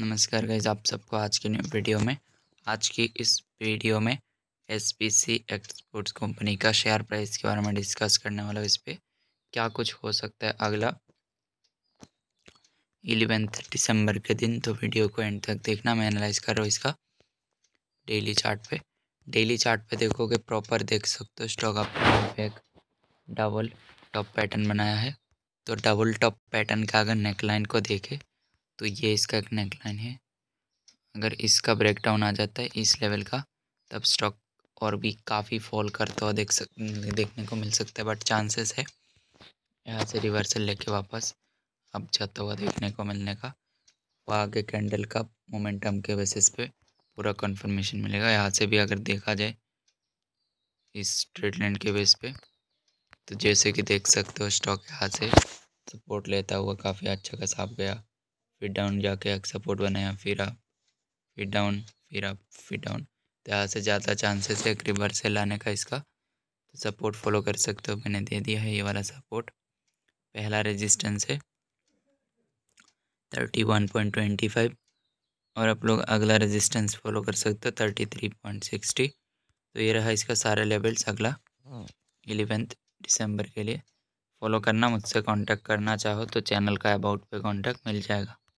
नमस्कार गाइज आप सबको आज की न्यू वीडियो में आज की इस वीडियो में S P C exports company का शेयर प्राइस के बारे में डिस्कस करने वाला इस पर क्या कुछ हो सकता है अगला इलेवेंथ दिसंबर के दिन तो वीडियो को एंड तक देखना मैं एनालाइज कर रहा हूँ इसका डेली चार्ट पे डेली चार्ट पे देखोगे प्रॉपर देख सकते हो स्टॉक आप डबल टॉप पैटर्न बनाया है तो डबल टॉप पैटर्न का अगर नेकलाइन को देखे तो ये इसका एक नेकलाइन है अगर इसका ब्रेकडाउन आ जाता है इस लेवल का तब स्टॉक और भी काफ़ी फॉल करता हुआ देख सक देखने को मिल सकता है बट चांसेस है यहाँ से रिवर्सल लेके वापस अब जाता हुआ देखने को मिलने का वह आगे कैंडल का मोमेंटम के बेसिस पे पूरा कंफर्मेशन मिलेगा यहाँ से भी अगर देखा जाए इस ट्रेड लाइन के बेस पे तो जैसे कि देख सकते हो स्टॉक यहाँ से सपोर्ट लेता हुआ काफ़ी अच्छा खासा गया फिर डाउन जाके एक सपोर्ट बनाया फिर आप फिर डाउन फिर आप फिर डाउन तो यहाँ से ज़्यादा चांसेस है रिवर्सल लाने का इसका तो सपोर्ट फॉलो कर सकते हो मैंने दे दिया है ये वाला सपोर्ट पहला रेजिस्टेंस है thirty one point twenty five और आप लोग अगला रेजिस्टेंस फॉलो कर सकते हो थर्टी थ्री पॉइंट सिक्सटी तो ये रहा इसका सारा लेवल्स अगला एलेवेंथ दिसंबर के लिए फॉलो करना मुझसे कांटेक्ट करना चाहो तो चैनल का अबाउट पे कांटेक्ट मिल जाएगा